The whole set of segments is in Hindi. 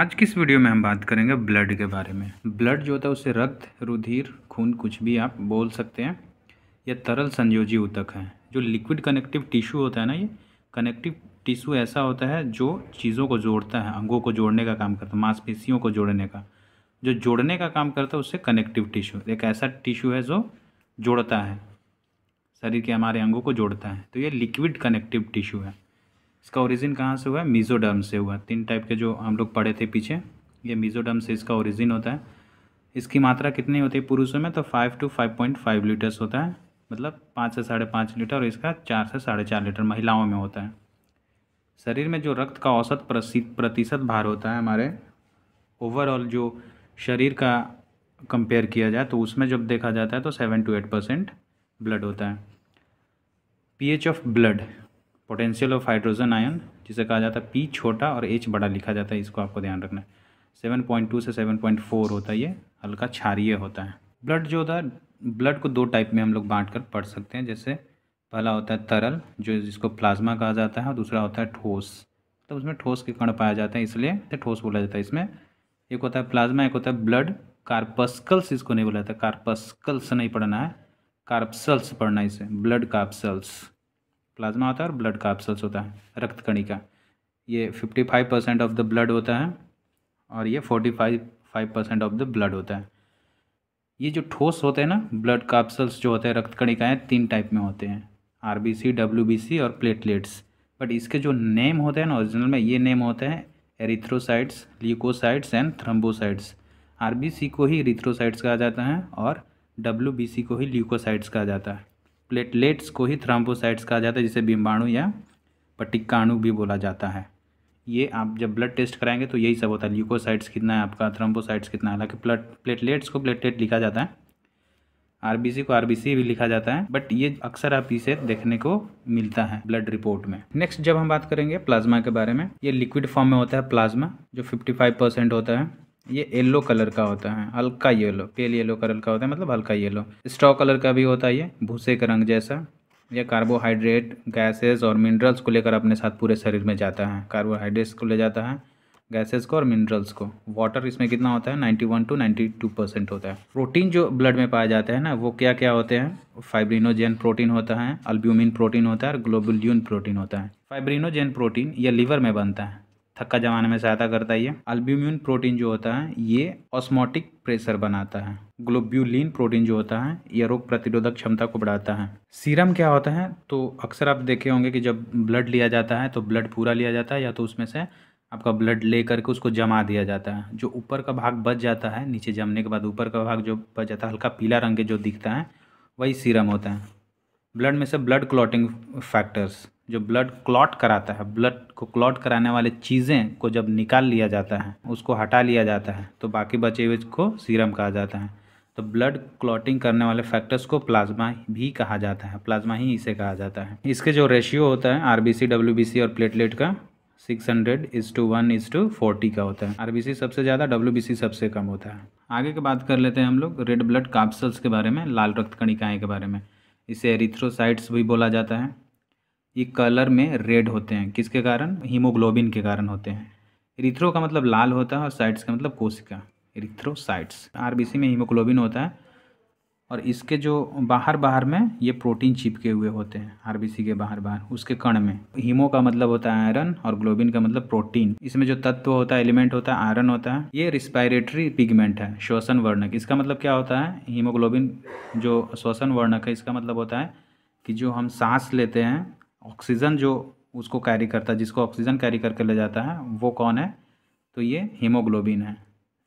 आज की इस वीडियो में हम बात करेंगे ब्लड के बारे में ब्लड जो होता है उसे रक्त रुधिर खून कुछ भी आप बोल सकते हैं यह तरल संयोजी ऊतक है जो लिक्विड कनेक्टिव टिश्यू होता है ना ये कनेक्टिव टिश्यू ऐसा होता है जो चीज़ों को जोड़ता है अंगों को जोड़ने का काम करता है मांसपेशियों को जोड़ने का जो जोड़ने का काम करता है उससे कनेक्टिव टिश्यू एक ऐसा टिश्यू है जो जोड़ता है शरीर के हमारे अंगों को जोड़ता है तो ये लिक्विड कनेक्टिव टिश्यू है इसका ओरिजिन कहाँ से हुआ है मीज़ोडर्म से हुआ तीन टाइप के जो हम लोग पढ़े थे पीछे ये मीज़ोडर्म से इसका ओरिजिन होता है इसकी मात्रा कितनी होती है पुरुषों में तो five to five point five litres होता है मतलब पाँच से साढ़े पाँच लीटर और इसका चार से साढ़े चार लीटर महिलाओं में होता है शरीर में जो रक्त का औसत प्रतिशत भार होता है हमारे ओवरऑल जो शरीर का कंपेयर किया जाए तो उसमें जब देखा जाता है तो seven to eight percent blood होता है pH of blood potential of hydrogen ion जिसे कहा जाता है पी छोटा और एच बड़ा लिखा जाता है इसको आपको ध्यान रखना है सेवन पॉइंट टू से सेवन पॉइंट फोर होता है ये हल्का छारिय होता है ब्लड जो होता है ब्लड को दो टाइप में हम लोग बांट कर पढ़ सकते हैं जैसे पहला होता है तरल जो जिसको प्लाज्मा कहा जाता है और दूसरा होता है ठोस तो उसमें ठोस के कण पाया जाता है इसलिए ठोस बोला जाता है इसमें एक होता है प्लाज्मा एक होता है ब्लड कार्पस्कल्स इसको नहीं बोला जाता कार्पस्कल्स नहीं पढ़ना है कार्पसल्स पढ़ना इसे ब्लड कार्पसल्स प्लाज्मा होता है और ब्लड कैप्सल्स होता है रक्त कणिका ये fifty five percent of the blood होता है और ये forty five five percent of the blood होता है ये जो ठोस होते हैं ना ब्लड काप्सल्स जो होते हैं रक्त कणिकाएँ तीन टाइप में होते हैं R B C W B C और प्लेटलेट्स बट इसके जो नेम होते हैं ना ओरिजिनल में ये नेम होते हैं erythrocytes leukocytes and thrombocytes R B C को ही एरिथ्रोसाइट्स कहा जाता है और डब्ल्यू बी सी को ही ल्यूकोसाइट्स कहा जाता है प्लेटलेट्स को ही थ्राम्पोसाइट्स कहा जाता है जिसे बीमाणु या पटिक्काणु भी बोला जाता है ये आप जब ब्लड टेस्ट कराएंगे तो यही सब होता है ल्यूकोसाइट्स कितना है आपका थ्रम्पोसाइट्स कितना है हालांकि प्लट प्लेटलेट्स को प्लेटलेट लिखा जाता है आरबीसी को आरबीसी भी लिखा जाता है बट ये अक्सर आप इसे देखने को मिलता है ब्लड रिपोर्ट में नेक्स्ट जब हम बात करेंगे प्लाज्मा के बारे में ये लिक्विड फॉर्म में होता है प्लाज्मा जो 55 परसेंट होता है ये येलो कलर का होता है हल्का येलो पेल येलो कलर का होता है मतलब हल्का येलो स्ट्रॉ कलर का भी होता है ये भूसे का रंग जैसा यह कार्बोहाइड्रेट गैसेस और मिनरल्स को लेकर अपने साथ पूरे शरीर में जाता है कार्बोहाइड्रेट्स को ले जाता है गैसेस को और मिनरल्स को वाटर इसमें कितना होता है 91 टू 92 परसेंट होता है प्रोटीन जो ब्लड में पाया जाता है ना वो क्या क्या होते हैं फाइब्रिनोजेन प्रोटीन होता है अल्ब्यूमिन प्रोटीन होता है और ग्लोबुलियन प्रोटीन होता है फाइब्रिनोजेन प्रोटीन यह लीवर में बनता है थक्का जमाने में सहायता करता है ये अल्ब्यूमिन प्रोटीन जो होता है ये ऑस्मोटिक प्रेशर बनाता है ग्लोब्यूलिन प्रोटीन जो होता है यह रोग प्रतिरोधक क्षमता को बढ़ाता है सीरम क्या होता है तो अक्सर आप देखे होंगे कि जब ब्लड लिया जाता है तो ब्लड पूरा लिया जाता है या तो उसमें से आपका ब्लड ले करके उसको जमा दिया जाता है जो ऊपर का भाग बच जाता है नीचे जमने के बाद ऊपर का भाग जो बच जाता है हल्का पीला रंग के जो दिखता है वही सीरम होता है ब्लड में से ब्लड क्लॉटिंग फैक्टर्स जो ब्लड क्लॉट कराता है ब्लड को क्लॉट कराने वाले चीज़ें को जब निकाल लिया जाता है उसको हटा लिया जाता है तो बाकी बचे हुए को सीरम कहा जाता है तो ब्लड क्लॉटिंग करने वाले फैक्टर्स को प्लाज्मा भी कहा जाता है प्लाज्मा ही इसे कहा जाता है इसके जो रेशियो होता है आर बी और प्लेटलेट का 600 hundred is to one is to forty का होता है आर सबसे ज़्यादा डब्ल्यू सबसे कम होता है आगे की बात कर लेते हैं हम लोग रेड ब्लड काप्सल्स के बारे में लाल रक्त कणिकाएँ के बारे में इसे एरिथ्रोसाइट्स भी बोला जाता है ये कलर में रेड होते हैं किसके कारण हीमोग्लोबिन के कारण होते हैं इरिथ्रो का मतलब लाल होता है और साइट्स का मतलब कोशिका इरिथ्रोसाइट्स आरबीसी में हीमोग्लोबिन होता है और इसके जो बाहर बाहर में ये प्रोटीन चिपके हुए होते हैं आरबीसी के बाहर बाहर उसके कण में हीमो का मतलब होता है आयरन और ग्लोबिन का मतलब प्रोटीन इसमें जो तत्व होता है एलिमेंट होता है आयरन होता है ये रिस्पायरेटरी पिगमेंट है श्वसन वर्णक इसका मतलब क्या होता है हीमोग्लोबिन जो श्वसन वर्णक है इसका मतलब होता है कि जो हम सांस लेते हैं ऑक्सीजन जो उसको कैरी करता है जिसको ऑक्सीजन कैरी करके ले जाता है वो कौन है तो ये हीमोग्लोबिन है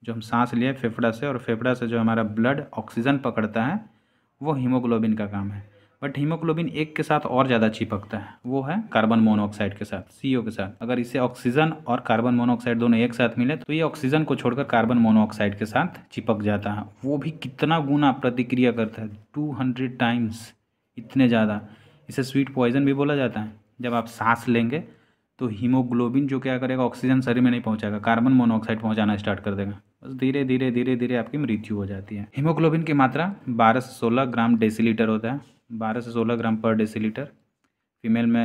जो हम सांस लिए फेफड़ा से और फेफड़ा से जो हमारा ब्लड ऑक्सीजन पकड़ता है वो हीमोग्लोबिन का काम है बट हीमोग्लोबिन एक के साथ और ज़्यादा चिपकता है वो है कार्बन मोनोऑक्साइड के साथ सी के साथ अगर इसे ऑक्सीजन और कार्बन मोनोऑक्साइड दोनों एक साथ मिले तो ये ऑक्सीजन को छोड़कर कार्बन मोनोऑक्साइड के साथ चिपक जाता है वो भी कितना गुना प्रतिक्रिया करता है टू हंड्रेड टाइम्स इतने ज़्यादा इसे स्वीट पॉइजन भी बोला जाता है जब आप सांस लेंगे तो हीमोग्लोबिन जो क्या करेगा ऑक्सीजन शरीर में नहीं पहुंचाएगा कार्बन मोनोऑक्साइड पहुंचाना स्टार्ट कर देगा बस धीरे धीरे धीरे धीरे आपकी मृत्यु हो जाती है हीमोग्लोबिन की मात्रा बारह से सोलह ग्राम डेसीलीटर होता है बारह से सोलह ग्राम पर डेसीलीटर फीमेल में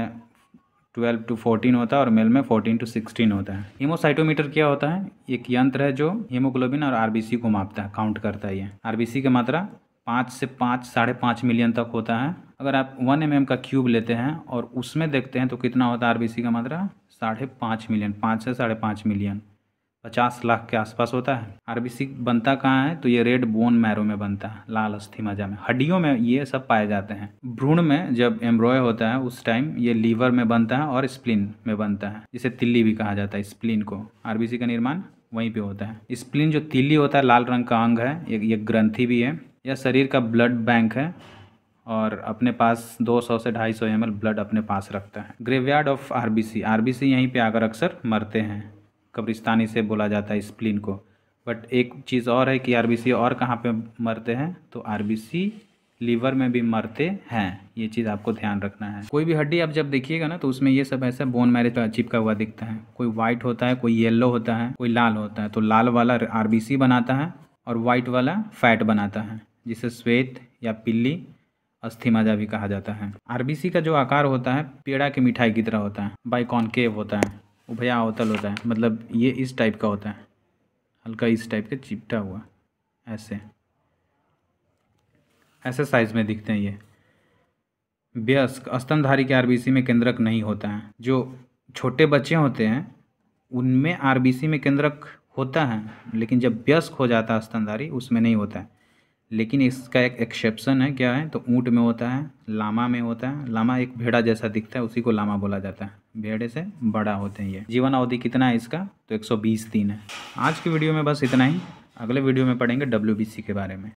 ट्वेल्व टू फोर्टीन होता है और मेल में फोर्टीन टू सिक्सटीन होता है हीमोसाइटोमीटर क्या होता है एक यंत्र है जो हीमोग्लोबिन और आरबीसी को मापता है काउंट करता है ये आरबीसी की मात्रा पाँच से पाँच साढ़े पाँच मिलियन तक होता है अगर आप वन एम mm का क्यूब लेते हैं और उसमें देखते हैं तो कितना होता है आर का मात्रा साढ़े पाँच मिलियन पाँच से साढ़े पाँच मिलियन पचास लाख के आसपास होता है आर बनता कहाँ है तो ये रेड बोन मैरो में बनता है लाल अस्थि मजा में हड्डियों में ये सब पाए जाते हैं भ्रूण में जब एम्ब्रॉय होता है उस टाइम ये लीवर में बनता है और स्प्लिन में बनता है जिसे तिल्ली भी कहा जाता है स्प्लिन को आर का निर्माण वहीं पे होता है स्प्लिन जो तिल्ली होता है लाल रंग का अंग है ये ये ग्रंथी भी है यह शरीर का ब्लड बैंक है और अपने पास 200 से 250 सौ ब्लड अपने पास रखता है ग्रेवयार्ड ऑफ आरबीसी आरबीसी यहीं पे आकर अक्सर मरते हैं कब्रिस्तानी से बोला जाता है स्प्लिन को बट एक चीज़ और है कि आरबीसी और कहाँ पे मरते हैं तो आरबीसी लीवर में भी मरते हैं ये चीज़ आपको ध्यान रखना है कोई भी हड्डी आप जब देखिएगा ना तो उसमें ये सब ऐसा बोन मैरिज चिपका हुआ दिखता है कोई व्हाइट होता है कोई येलो होता है कोई लाल होता है तो लाल वाला आरबीसी बनाता है और वाइट वाला फैट बनाता है जिसे श्वेत या पिल्ली अस्थि माजा भी कहा जाता है आरबीसी का जो आकार होता है पेड़ा की मिठाई की तरह होता है बाइकॉनकेव होता है उभया अवतल होता है मतलब ये इस टाइप का होता है हल्का इस टाइप का चिपटा हुआ ऐसे ऐसे साइज में दिखते हैं ये व्यस्क स्तनधारी के आरबीसी में केंद्रक नहीं होता है जो छोटे बच्चे होते हैं उनमें आरबीसी में केंद्रक होता है लेकिन जब व्यस्क हो जाता है स्तनधारी उसमें नहीं होता है लेकिन इसका एक एक्सेप्शन है क्या है तो ऊँट में होता है लामा में होता है लामा एक भेड़ा जैसा दिखता है उसी को लामा बोला जाता है भेड़े से बड़ा होते हैं ये जीवन अवधि कितना है इसका तो 120 दिन है आज की वीडियो में बस इतना ही अगले वीडियो में पढ़ेंगे डब्ल्यू के बारे में